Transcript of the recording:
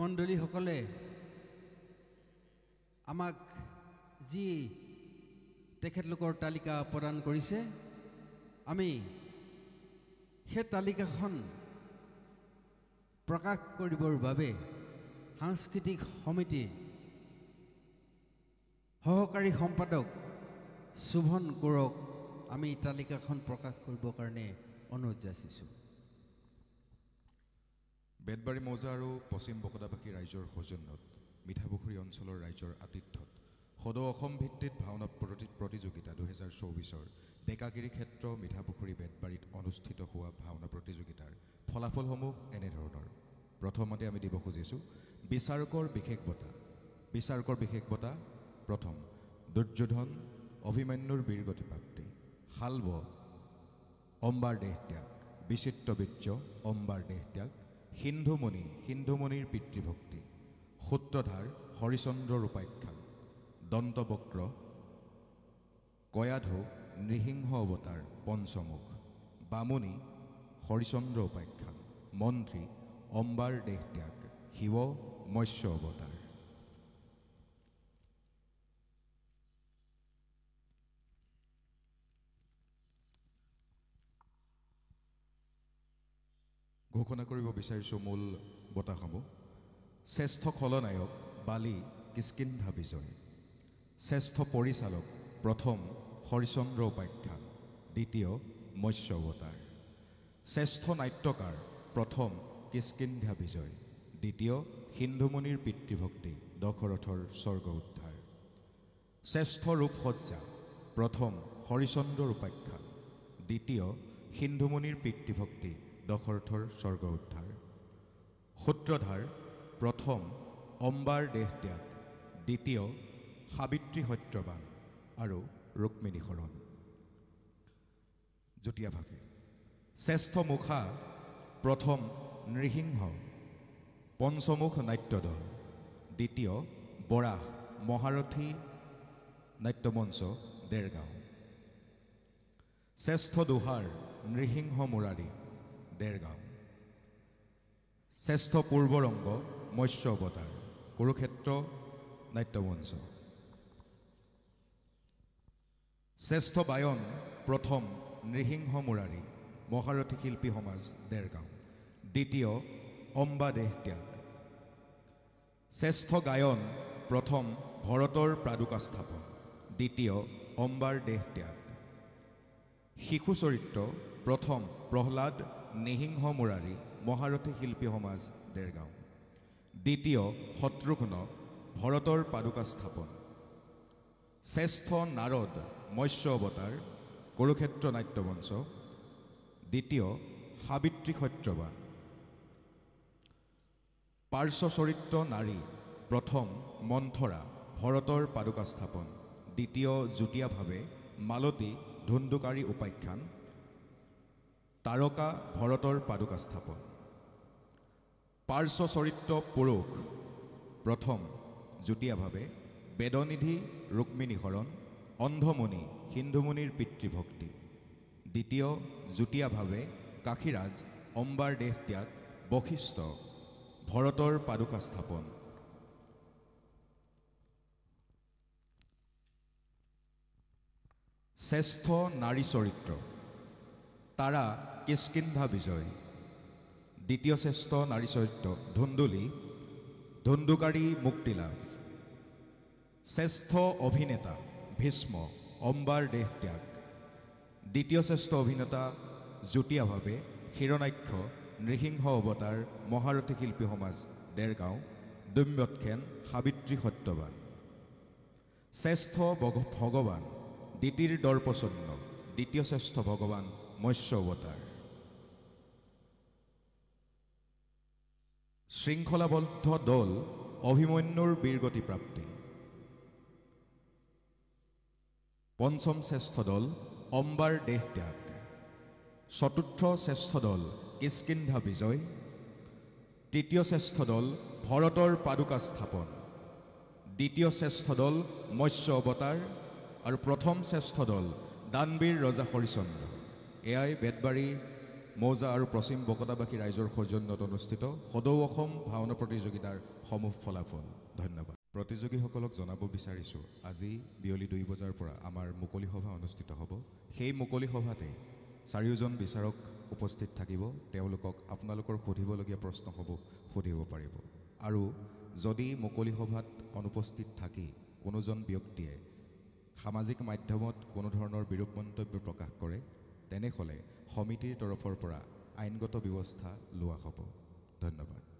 মণ্ডলীসকলে আমাক যি তেখেতলোকৰ তালিকা প্ৰদান কৰিছে আমি সেই তালিকাখন প্ৰকাশ কৰিবৰ বাবে সাংস্কৃতিক সমিতিৰ সহকাৰী সম্পাদক শোভন কোৰক আমি তালিকাখন প্ৰকাশ কৰিবৰ কাৰণে অনুৰোধ যাচিছোঁ বেদবাৰী মৌজা আৰু পশ্চিম বকদাবাসী ৰাইজৰ সৌজন্যত মিঠাপুখুৰী অঞ্চলৰ ৰাইজৰ আতিথ্যত সদৌ অসম ভিত্তিত ভাওনা প্ৰতি প্ৰতিযোগিতা দুহেজাৰ চৌবিছৰ ডেকাগিৰি ক্ষেত্ৰ মিঠাপুখুৰী বেদবাৰীত অনুষ্ঠিত হোৱা ভাওনা প্ৰতিযোগিতাৰ ফলাফলসমূহ এনেধৰণৰ প্ৰথমতে আমি দিব খুজিছোঁ বিচাৰকৰ বিশেষ বঁটা বিচাৰকৰ বিশেষ বঁটা প্ৰথম দুৰ্যোধন অভিমান্যুৰ বীৰগতিপ্ৰাপ্তি শালব অম্বাৰ দেহত্যাগ বীৰ্য অম্বাৰ দেহত্যাগ সিন্ধুমণি সিন্ধুমণিৰ পিতৃভক্তি সূত্ৰধাৰ হৰিচন্দ্ৰৰ উপাখ্যান দন্তবক্ৰ কয়াধু নৃসিংহ অৱতাৰ পঞ্চমুখ বামুনি হৰিচন্দ্ৰ উপাখ্যান মন্ত্ৰী অম্বাৰ দেহত্যাগ শিৱ মৎস্য অৱতাৰ ঘোষণা কৰিব বিচাৰিছোঁ মূল বঁটাসমূহ শ্ৰেষ্ঠ খলনায়ক বালি কিস্কিন্ধা বিজয় শ্ৰেষ্ঠ পৰিচালক প্ৰথম হৰিচন্দ্ৰ উপাখ্যান দ্বিতীয় মৎস্য অৱতাৰ শ্ৰেষ্ঠ নাট্যকাৰ প্ৰথম কিস্কিন্ধা বিজয় দ্বিতীয় সিন্ধুমণিৰ পিতৃভক্তি দশৰথৰ স্বৰ্গ উদ্ধাৰ শ্ৰেষ্ঠ ৰূপসজ্জা প্ৰথম হৰিচন্দ্ৰৰ উপাখ্যান দ্বিতীয় সিন্ধুমণিৰ পিতৃভক্তি দশৰথৰ স্বৰ্গ উদ্ধাৰ সূত্ৰধাৰ প্ৰথম অম্বাৰ দেহ ত্যাগ দ্বিতীয় সাৱিত্ৰী সত্যবান আৰু ৰুক্মিণী শৰণ যুটীয়াভাৱে শ্ৰেষ্ঠ মুখা প্ৰথম নৃসিংহ পঞ্চমুখ নাট্যদল দ্বিতীয় বৰাহ মহাৰথী নাট্যমঞ্চ ডেৰগাঁও শ্ৰেষ্ঠ দুহাৰ নৃসিংহ মুৰাৰী দেৰগাঁও শ্ৰেষ্ঠ পূৰ্বৰংগ মৎস্য অৱতাৰ কুৰুক্ষেত্ৰ নাট্যমঞ্চ শ্ৰেষ্ঠ বায়ন প্ৰথম নৃসিংহ মুৰাৰী মহাৰথী শিল্পী সমাজ দেৰগাঁও দ্বিতীয় অম্বা দেহত্যাগ শ্ৰেষ্ঠ গায়ন প্ৰথম ভৰতৰ প্ৰাদুকা স্থাপন দ্বিতীয় অম্বাৰ দেহত্যাগ শিশু চৰিত্ৰ প্ৰথম প্ৰহ্লাদ নিসিংহ মুৰাৰী মহাৰথী শিল্পী সমাজ দেৰগাঁও দ্বিতীয় শত্ৰুঘ্ন ভৰতৰ পাদুকা স্থাপন শ্ৰেষ্ঠ নাৰদ মৎস্য অৱতাৰ কুৰুক্ষেত্ৰ মঞ্চ দ্বিতীয় সাবিত্ৰী সত্যবান পাৰ্শ্বচৰিত্ৰ নাৰী প্ৰথম মন্থৰা ভৰতৰ পাদুকা স্থাপন দ্বিতীয় যুটীয়াভাৱে মালতী ধুন্দুকাৰী উপাখ্যান তাৰকা ভৰতৰ পাদুকা স্থাপন পাৰ্শ্বচৰিত্ৰ পুৰুষ প্ৰথম যুটীয়াভাৱে বেদনিধি ৰুক্মিণী হৰণ অন্ধমণি সিন্ধুমণিৰ পিতৃভক্তি দ্বিতীয় যুটীয়াভাৱে কাশীৰাজ অম্বাৰ দেহ ত্যাগ বশিষ্ঠ ভৰতৰ পাদুকা স্থাপন শ্ৰেষ্ঠ নাৰী চৰিত্ৰ তারা কিষ্কিন্ধা বিজয় দ্বিতীয় শ্রেষ্ঠ নারী চৰিত্ৰ ধুন্দুলি ধুন্দুকাৰী মুক্তি লাভ শ্ৰেষ্ঠ অভিনেতা ভীষ্ম অম্বাৰ দেহ ত্যাগ দ্বিতীয় শ্ৰেষ্ঠ অভিনেতা যুটীয়াভাৱে শিৰনাক্ষ নৃসিংহ অৱতাৰ মহাৰথী শিল্পী সমাজ ডেৰগাঁও দম্যতখেন সাবিত্ৰী সত্যবান শ্ৰেষ্ঠ ভগৱান দিতিৰ দৰ্পচন্ন দ্বিতীয় শ্ৰেষ্ঠ ভগৱান মৎস্য অৱতাৰ শৃংখলাবদ্ধ দল অভিমন্যুৰ বীৰগতিপ্ৰাপ্তি পঞ্চম শ্ৰেষ্ঠ দল অম্বাৰ দেহ ত্যাগ চতুৰ্থ শ্ৰেষ্ঠ দল কিষ্কিন্ধা বিজয় তৃতীয় শ্ৰেষ্ঠ দল ভৰতৰ পাদুকা স্থাপন দ্বিতীয় শ্ৰেষ্ঠ দল মৎস্য অৱতাৰ আৰু প্ৰথম শ্ৰেষ্ঠ দল দানবীৰ ৰজা হৰিচন্দ্ৰ এয়াই বেতবাৰী মৌজা আৰু পশ্চিম বকতাবাসী ৰাইজৰ সৌজন্যত অনুষ্ঠিত সদৌ অসম ভাওনা প্ৰতিযোগিতাৰ সমূহ ফলাফল ধন্যবাদ প্ৰতিযোগীসকলক জনাব বিচাৰিছোঁ আজি বিয়লি দুই বজাৰ পৰা আমাৰ মুকলি সভা অনুষ্ঠিত হ'ব সেই মুকলি সভাতে চাৰিওজন বিচাৰক উপস্থিত থাকিব তেওঁলোকক আপোনালোকৰ সুধিবলগীয়া প্ৰশ্নসমূহ সুধিব পাৰিব আৰু যদি মুকলি সভাত অনুপস্থিত থাকি কোনোজন ব্যক্তিয়ে সামাজিক মাধ্যমত কোনো ধৰণৰ বিৰূপ মন্তব্য প্ৰকাশ কৰে তেনেহ'লে সমিতিৰ তৰফৰ পৰা আইনগত ব্যৱস্থা লোৱা হ'ব ধন্যবাদ